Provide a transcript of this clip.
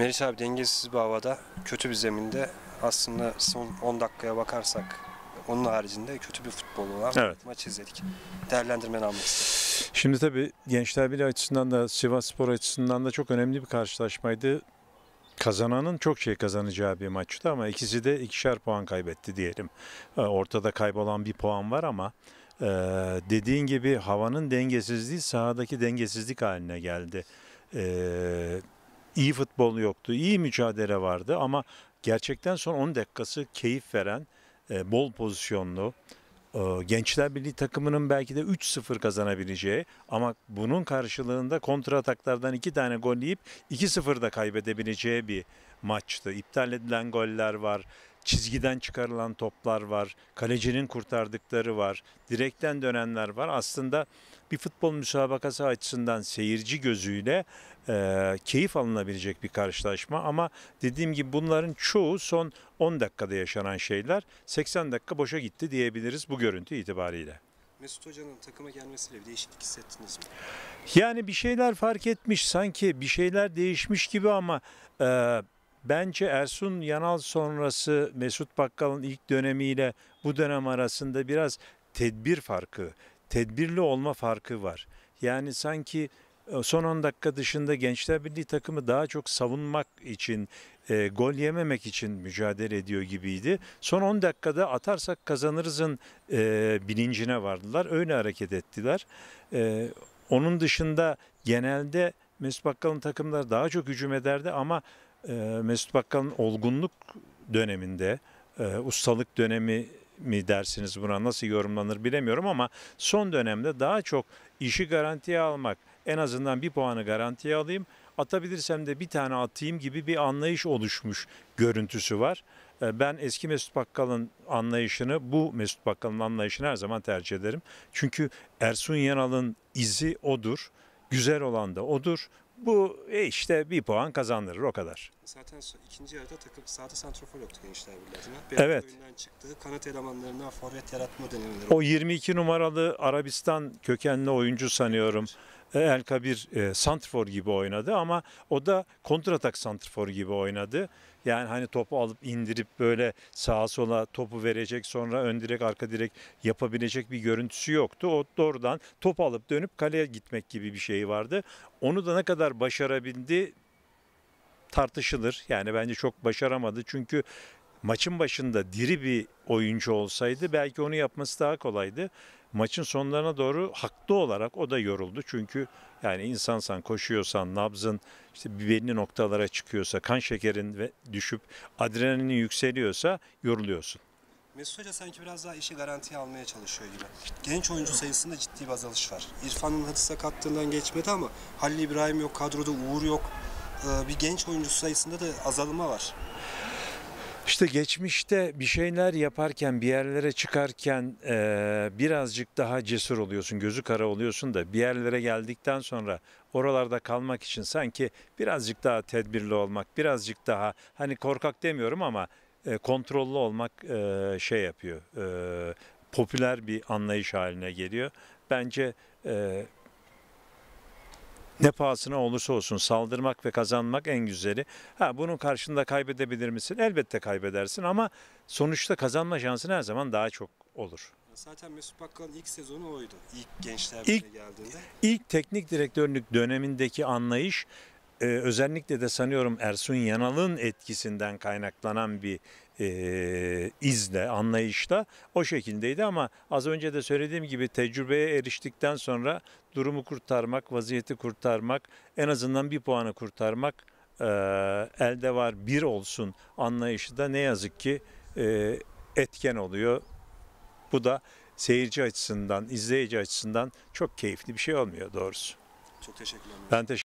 Meriç abi dengesiz bir havada, kötü bir zeminde aslında son 10 dakikaya bakarsak onun haricinde kötü bir futbol olan evet. maç izledik. Değerlendirmeni almak Şimdi tabii Gençler Birliği açısından da Sivas Spor açısından da çok önemli bir karşılaşmaydı. Kazananın çok şey kazanacağı bir maçtı ama ikisi de ikişer puan kaybetti diyelim. Ee, ortada kaybolan bir puan var ama e, dediğin gibi havanın dengesizliği sahadaki dengesizlik haline geldi. Ee, iyi futbol yoktu. iyi mücadele vardı ama gerçekten son 10 dakikası keyif veren, e, bol pozisyonlu, e, Gençler Birliği takımının belki de 3-0 kazanabileceği ama bunun karşılığında kontra ataklardan 2 tane gol yiyip 2-0 da kaybedebileceği bir maçtı. İptal edilen goller var çizgiden çıkarılan toplar var, kalecinin kurtardıkları var, direkten dönenler var. Aslında bir futbol müsabakası açısından seyirci gözüyle e, keyif alınabilecek bir karşılaşma ama dediğim gibi bunların çoğu son 10 dakikada yaşanan şeyler 80 dakika boşa gitti diyebiliriz bu görüntü itibariyle. Mesut Hoca'nın takıma gelmesiyle bir değişiklik hissettiniz mi? Yani bir şeyler fark etmiş sanki bir şeyler değişmiş gibi ama e, Bence Ersun Yanal sonrası Mesut Bakkal'ın ilk dönemiyle bu dönem arasında biraz tedbir farkı, tedbirli olma farkı var. Yani sanki e, son 10 dakika dışında Gençler Birliği takımı daha çok savunmak için, e, gol yememek için mücadele ediyor gibiydi. Son 10 dakikada atarsak kazanırızın e, bilincine vardılar. Öyle hareket ettiler. E, onun dışında genelde Mesut Bakkal'ın takımları daha çok hücum ederdi ama ee, Mesut Bakkal'ın olgunluk döneminde, e, ustalık dönemi mi dersiniz buna nasıl yorumlanır bilemiyorum ama son dönemde daha çok işi garantiye almak, en azından bir puanı garantiye alayım, atabilirsem de bir tane atayım gibi bir anlayış oluşmuş görüntüsü var. Ee, ben eski Mesut Bakkal'ın anlayışını bu Mesut Bakkal'ın anlayışını her zaman tercih ederim. Çünkü Ersun Yanal'ın izi odur. Güzel olan da odur, bu e işte bir puan kazandırır o kadar. Zaten ikinci yarıda takım sahada santrofor yoktu gençler birliğine. Evet. Oyundan çıktı. Kanat elemanlarından forvet yaratma denemeleri. O 22 numaralı Arabistan kökenli oyuncu sanıyorum. Evet. El Kabir e, santrfor gibi oynadı ama o da kontratak santrfor gibi oynadı. Yani hani topu alıp indirip böyle sağa sola topu verecek sonra ön direk arka direk yapabilecek bir görüntüsü yoktu. O doğrudan top alıp dönüp kaleye gitmek gibi bir şey vardı. Onu da ne kadar başarabildi tartışılır. Yani bence çok başaramadı. Çünkü maçın başında diri bir oyuncu olsaydı belki onu yapması daha kolaydı. Maçın sonlarına doğru haklı olarak o da yoruldu. Çünkü yani insansan koşuyorsan nabzın işte belli noktalara çıkıyorsa kan şekerin ve düşüp adrenalinin yükseliyorsa yoruluyorsun. Mesut Hoca sanki biraz daha işi garantiye almaya çalışıyor gibi. Genç oyuncu sayısında ciddi bir azalış var. İrfan'ın hadi sakatlığından geçmedi ama Halil İbrahim yok, kadroda Uğur yok. Ee, bir genç oyuncu sayısında da azalma var. İşte geçmişte bir şeyler yaparken, bir yerlere çıkarken e, birazcık daha cesur oluyorsun, gözü kara oluyorsun da bir yerlere geldikten sonra oralarda kalmak için sanki birazcık daha tedbirli olmak, birazcık daha hani korkak demiyorum ama e, kontrollü olmak e, şey yapıyor, e, popüler bir anlayış haline geliyor. Bence e, ne pahasına olursa olsun saldırmak ve kazanmak en güzeli. Ha bunun karşında kaybedebilir misin? Elbette kaybedersin ama sonuçta kazanma şansın her zaman daha çok olur. Zaten Mesut Bakkal'ın ilk sezonu oydu. İlk gençler ilk, geldiğinde. İlk teknik direktörlük dönemindeki anlayış e, özellikle de sanıyorum Ersun Yanal'ın etkisinden kaynaklanan bir e, izle, anlayışla o şekildeydi ama az önce de söylediğim gibi tecrübeye eriştikten sonra durumu kurtarmak, vaziyeti kurtarmak, en azından bir puanı kurtarmak e, elde var bir olsun anlayışı da ne yazık ki e, etken oluyor. Bu da seyirci açısından, izleyici açısından çok keyifli bir şey olmuyor doğrusu. Çok teşekkürler. Ben teşekkür